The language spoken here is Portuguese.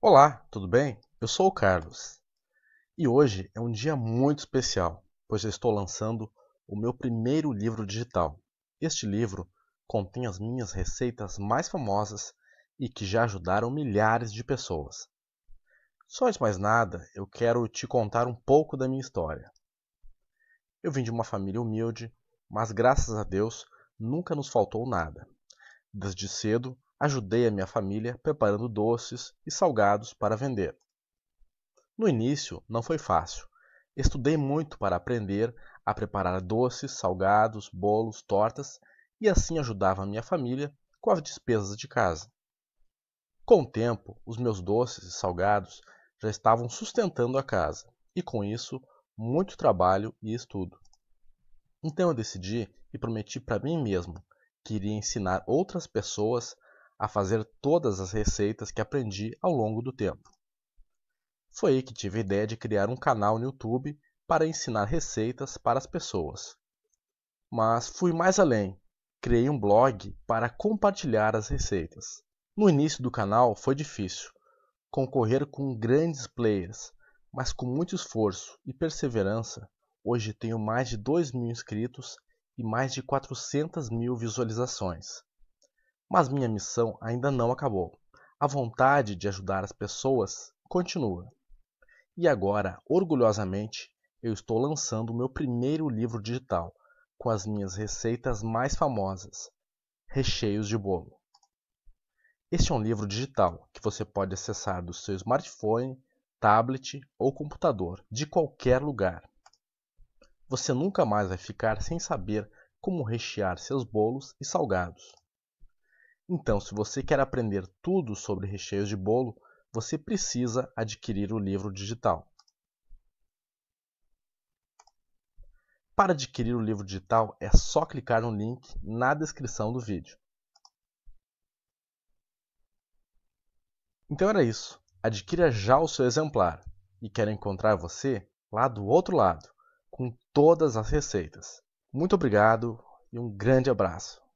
Olá, tudo bem? Eu sou o Carlos e hoje é um dia muito especial, pois eu estou lançando o meu primeiro livro digital. Este livro contém as minhas receitas mais famosas e que já ajudaram milhares de pessoas. Só antes de mais nada, eu quero te contar um pouco da minha história. Eu vim de uma família humilde, mas graças a Deus nunca nos faltou nada. Desde cedo ajudei a minha família preparando doces e salgados para vender. No início não foi fácil. Estudei muito para aprender a preparar doces, salgados, bolos, tortas e assim ajudava a minha família com as despesas de casa. Com o tempo, os meus doces e salgados já estavam sustentando a casa e com isso, muito trabalho e estudo. Então eu decidi e prometi para mim mesmo que iria ensinar outras pessoas a fazer todas as receitas que aprendi ao longo do tempo. Foi aí que tive a ideia de criar um canal no YouTube para ensinar receitas para as pessoas. Mas fui mais além, criei um blog para compartilhar as receitas. No início do canal foi difícil concorrer com grandes players, mas com muito esforço e perseverança, hoje tenho mais de 2 mil inscritos e mais de 400 mil visualizações. Mas minha missão ainda não acabou. A vontade de ajudar as pessoas continua. E agora, orgulhosamente, eu estou lançando o meu primeiro livro digital, com as minhas receitas mais famosas, Recheios de Bolo. Este é um livro digital que você pode acessar do seu smartphone, tablet ou computador, de qualquer lugar. Você nunca mais vai ficar sem saber como rechear seus bolos e salgados. Então, se você quer aprender tudo sobre recheios de bolo, você precisa adquirir o livro digital. Para adquirir o livro digital, é só clicar no link na descrição do vídeo. Então era isso. Adquira já o seu exemplar e quero encontrar você lá do outro lado, com todas as receitas. Muito obrigado e um grande abraço.